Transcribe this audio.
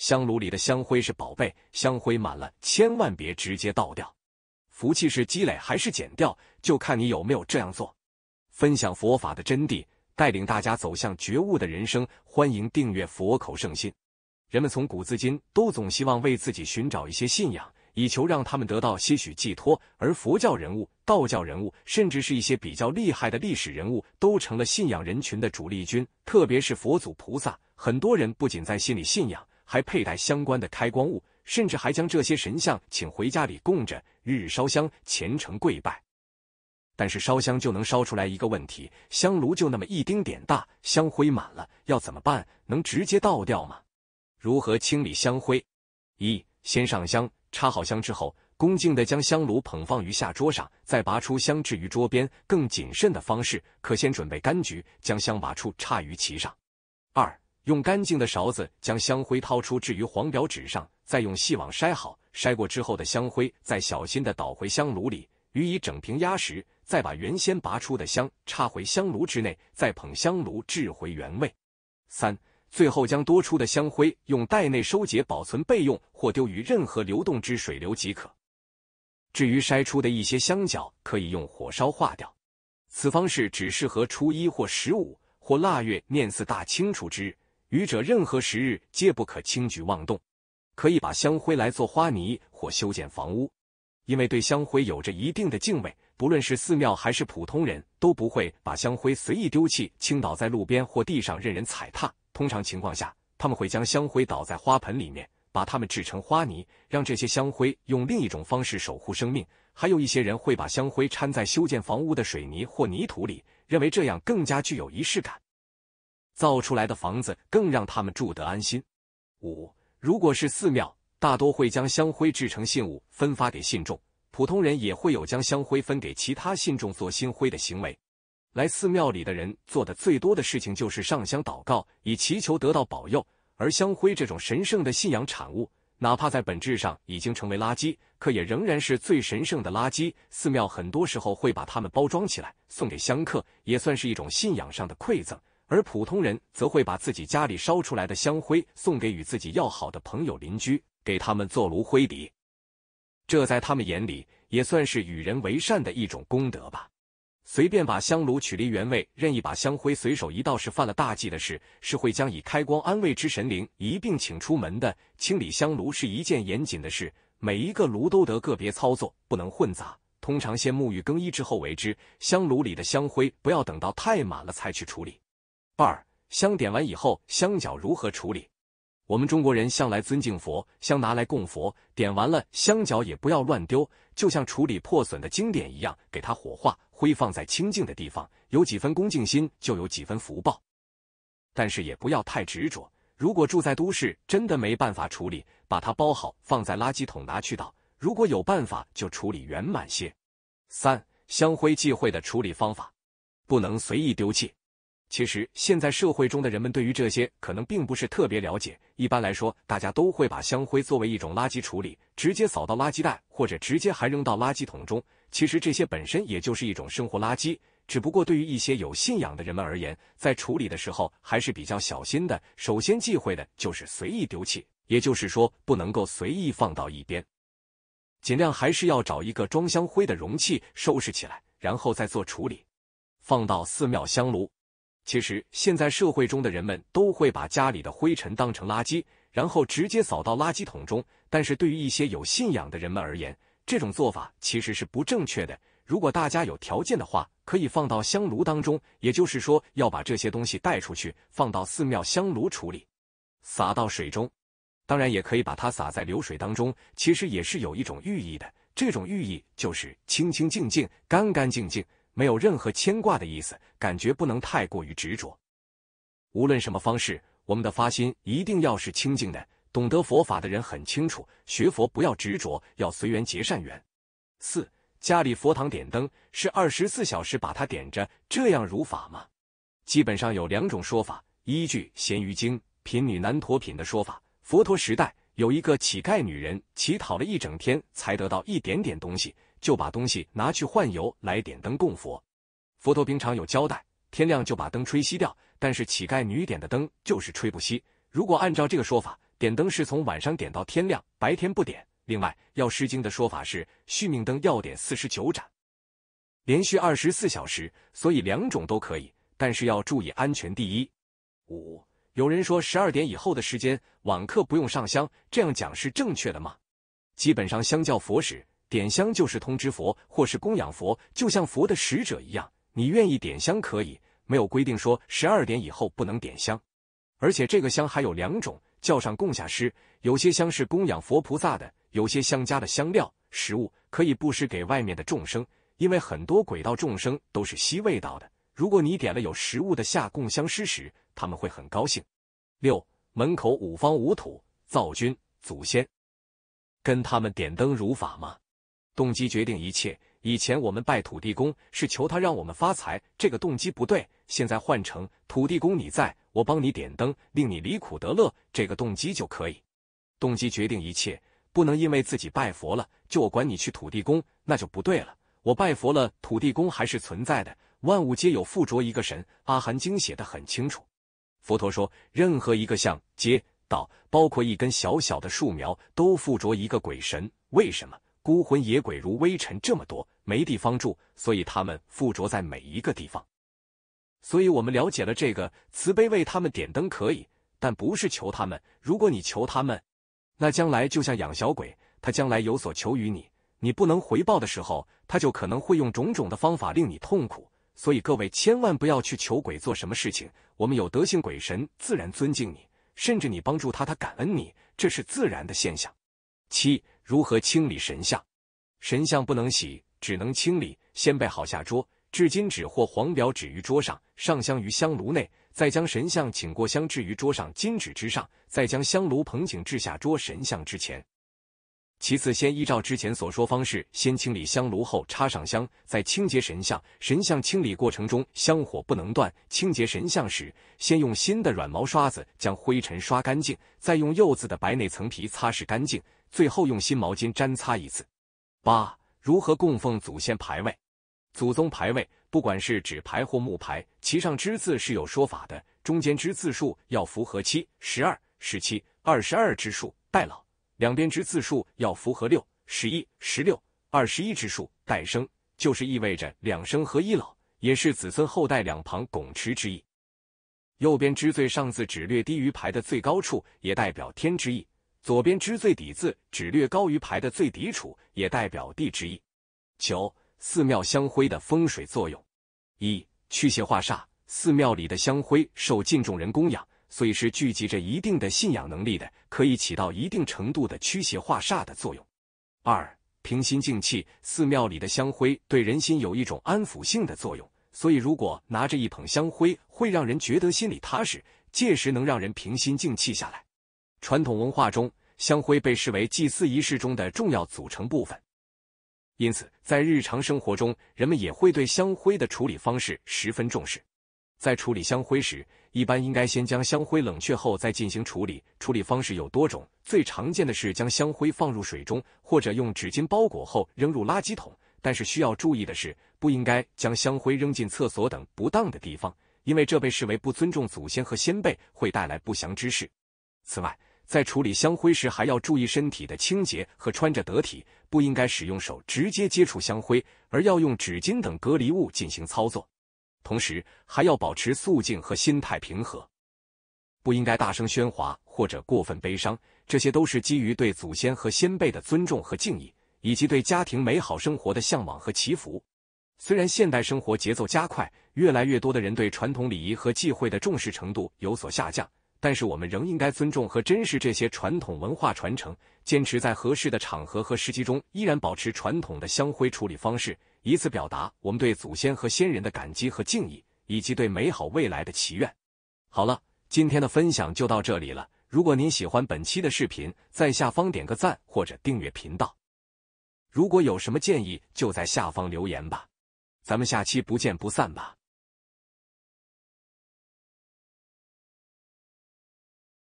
香炉里的香灰是宝贝，香灰满了千万别直接倒掉。福气是积累还是减掉，就看你有没有这样做。分享佛法的真谛，带领大家走向觉悟的人生。欢迎订阅佛口圣心。人们从古至今都总希望为自己寻找一些信仰，以求让他们得到些许寄托。而佛教人物、道教人物，甚至是一些比较厉害的历史人物，都成了信仰人群的主力军。特别是佛祖菩萨，很多人不仅在心里信仰。还佩戴相关的开光物，甚至还将这些神像请回家里供着，日日烧香，虔诚跪拜。但是烧香就能烧出来一个问题：香炉就那么一丁点大，香灰满了，要怎么办？能直接倒掉吗？如何清理香灰？一、先上香，插好香之后，恭敬地将香炉捧放于下桌上，再拔出香置于桌边。更谨慎的方式，可先准备柑橘，将香拔出插于其上。二。用干净的勺子将香灰掏出，置于黄表纸上，再用细网筛好。筛过之后的香灰，再小心的倒回香炉里，予以整瓶压实。再把原先拔出的香插回香炉之内，再捧香炉置回原位。三，最后将多出的香灰用袋内收结保存备用，或丢于任何流动之水流即可。至于筛出的一些香角，可以用火烧化掉。此方式只适合初一或十五或腊月念四大清除之日。愚者任何时日皆不可轻举妄动，可以把香灰来做花泥或修建房屋，因为对香灰有着一定的敬畏。不论是寺庙还是普通人，都不会把香灰随意丢弃、倾倒在路边或地上任人踩踏。通常情况下，他们会将香灰倒在花盆里面，把它们制成花泥，让这些香灰用另一种方式守护生命。还有一些人会把香灰掺在修建房屋的水泥或泥土里，认为这样更加具有仪式感。造出来的房子更让他们住得安心。五，如果是寺庙，大多会将香灰制成信物分发给信众；普通人也会有将香灰分给其他信众做新灰的行为。来寺庙里的人做的最多的事情就是上香祷告，以祈求得到保佑。而香灰这种神圣的信仰产物，哪怕在本质上已经成为垃圾，可也仍然是最神圣的垃圾。寺庙很多时候会把它们包装起来送给香客，也算是一种信仰上的馈赠。而普通人则会把自己家里烧出来的香灰送给与自己要好的朋友邻居，给他们做炉灰底。这在他们眼里也算是与人为善的一种功德吧。随便把香炉取离原位，任意把香灰随手一倒，是犯了大忌的事，是会将以开光安慰之神灵一并请出门的。清理香炉是一件严谨的事，每一个炉都得个别操作，不能混杂。通常先沐浴更衣之后为之。香炉里的香灰不要等到太满了才去处理。二香点完以后，香脚如何处理？我们中国人向来尊敬佛，香拿来供佛，点完了香脚也不要乱丢，就像处理破损的经典一样，给它火化，灰放在清净的地方，有几分恭敬心，就有几分福报。但是也不要太执着。如果住在都市，真的没办法处理，把它包好放在垃圾桶拿去倒；如果有办法，就处理圆满些。三香灰忌讳的处理方法，不能随意丢弃。其实现在社会中的人们对于这些可能并不是特别了解。一般来说，大家都会把香灰作为一种垃圾处理，直接扫到垃圾袋，或者直接还扔到垃圾桶中。其实这些本身也就是一种生活垃圾，只不过对于一些有信仰的人们而言，在处理的时候还是比较小心的。首先忌讳的就是随意丢弃，也就是说不能够随意放到一边，尽量还是要找一个装香灰的容器收拾起来，然后再做处理，放到寺庙香炉。其实，现在社会中的人们都会把家里的灰尘当成垃圾，然后直接扫到垃圾桶中。但是对于一些有信仰的人们而言，这种做法其实是不正确的。如果大家有条件的话，可以放到香炉当中，也就是说要把这些东西带出去，放到寺庙香炉处理，撒到水中。当然，也可以把它撒在流水当中。其实也是有一种寓意的，这种寓意就是清清净净、干干净净。没有任何牵挂的意思，感觉不能太过于执着。无论什么方式，我们的发心一定要是清净的。懂得佛法的人很清楚，学佛不要执着，要随缘结善缘。四家里佛堂点灯是二十四小时把它点着，这样如法吗？基本上有两种说法，依据《咸鱼经》贫女难陀品的说法，佛陀时代有一个乞丐女人乞讨了一整天，才得到一点点东西。就把东西拿去换油来点灯供佛。佛陀平常有交代，天亮就把灯吹熄掉。但是乞丐女点的灯就是吹不熄。如果按照这个说法，点灯是从晚上点到天亮，白天不点。另外，要诗经的说法是续命灯要点四十九盏，连续二十四小时，所以两种都可以，但是要注意安全第一。五，有人说十二点以后的时间网课不用上香，这样讲是正确的吗？基本上，相较佛时。点香就是通知佛，或是供养佛，就像佛的使者一样。你愿意点香可以，没有规定说十二点以后不能点香。而且这个香还有两种，叫上供下施。有些香是供养佛菩萨的，有些香加的香料、食物，可以布施给外面的众生，因为很多鬼道众生都是吸味道的。如果你点了有食物的下供香施时，他们会很高兴。六门口五方五土灶君祖先，跟他们点灯如法吗？动机决定一切。以前我们拜土地公是求他让我们发财，这个动机不对。现在换成土地公你在，我帮你点灯，令你离苦得乐，这个动机就可以。动机决定一切，不能因为自己拜佛了就我管你去土地公，那就不对了。我拜佛了，土地公还是存在的。万物皆有附着一个神，《阿含经》写的很清楚。佛陀说，任何一个像、接道，包括一根小小的树苗，都附着一个鬼神。为什么？孤魂野鬼如微尘这么多，没地方住，所以他们附着在每一个地方。所以我们了解了这个，慈悲为他们点灯可以，但不是求他们。如果你求他们，那将来就像养小鬼，他将来有所求于你，你不能回报的时候，他就可能会用种种的方法令你痛苦。所以各位千万不要去求鬼做什么事情。我们有德性，鬼神自然尊敬你，甚至你帮助他，他感恩你，这是自然的现象。七。如何清理神像？神像不能洗，只能清理。先备好下桌，置金纸或黄表纸于桌上，上香于香炉内，再将神像请过香，置于桌上金纸之上，再将香炉捧请至下桌神像之前。其次，先依照之前所说方式，先清理香炉后插上香，再清洁神像。神像清理过程中，香火不能断。清洁神像时，先用新的软毛刷子将灰尘刷干净，再用柚子的白内层皮擦拭干净，最后用新毛巾沾擦一次。八、如何供奉祖先牌位？祖宗牌位，不管是纸牌或木牌，其上之字是有说法的，中间之字数要符合七、十二、十七、二十二之数，代老。两边之字数要符合六、十一、十六、二十一之数，代生就是意味着两生合一老，也是子孙后代两旁拱持之意。右边之最上字只略低于牌的最高处，也代表天之意；左边之最底字只略高于牌的最底处，也代表地之意。九、寺庙香灰的风水作用：一、驱邪化煞。寺庙里的香灰受敬重人供养。所以是聚集着一定的信仰能力的，可以起到一定程度的驱邪化煞的作用。二，平心静气。寺庙里的香灰对人心有一种安抚性的作用，所以如果拿着一捧香灰，会让人觉得心里踏实，届时能让人平心静气下来。传统文化中，香灰被视为祭祀仪式中的重要组成部分，因此在日常生活中，人们也会对香灰的处理方式十分重视。在处理香灰时，一般应该先将香灰冷却后再进行处理。处理方式有多种，最常见的是将香灰放入水中，或者用纸巾包裹后扔入垃圾桶。但是需要注意的是，不应该将香灰扔进厕所等不当的地方，因为这被视为不尊重祖先和先辈，会带来不祥之事。此外，在处理香灰时，还要注意身体的清洁和穿着得体，不应该使用手直接接触香灰，而要用纸巾等隔离物进行操作。同时，还要保持肃静和心态平和，不应该大声喧哗或者过分悲伤。这些都是基于对祖先和先辈的尊重和敬意，以及对家庭美好生活的向往和祈福。虽然现代生活节奏加快，越来越多的人对传统礼仪和忌讳的重视程度有所下降。但是我们仍应该尊重和珍视这些传统文化传承，坚持在合适的场合和时机中，依然保持传统的香灰处理方式，以此表达我们对祖先和先人的感激和敬意，以及对美好未来的祈愿。好了，今天的分享就到这里了。如果您喜欢本期的视频，在下方点个赞或者订阅频道。如果有什么建议，就在下方留言吧。咱们下期不见不散吧。